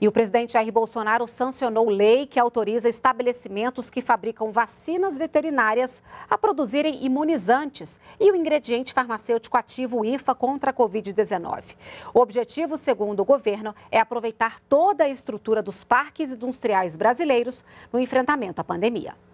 E o presidente Jair Bolsonaro sancionou lei que autoriza estabelecimentos que fabricam vacinas veterinárias a produzirem imunizantes e o ingrediente farmacêutico ativo IFA contra a Covid-19. O objetivo, segundo o governo, é aproveitar toda a estrutura dos parques industriais brasileiros no enfrentamento à pandemia.